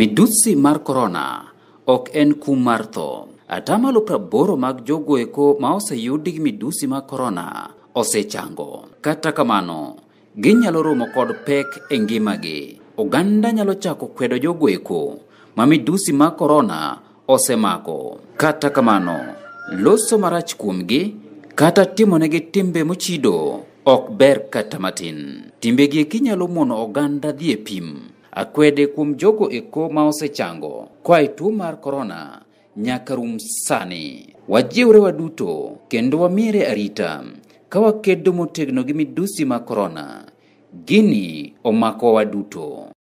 midusi mar korona ok en kum mar tho atamalo praboro mag jogo eko ma oseyudi gi midusi mar korona osechango kata kamano ginyalo romo kod pek e ngimagi oganda nyalo chako kwedo jogo eko ma midusi mar korona osemako kata kamano loso marach kuomgi kata timonegi timbe mochido ok ber kata matin timbegi eki nyalo mono oganda dhi e pim akwede kuom jogo eko ma osechango koa e tuo mar korona nyaka rum sani. Wajiwre waduto kendo wamiere arita ka wakedo motegno gi midusi ma korona. Gini omako waduto.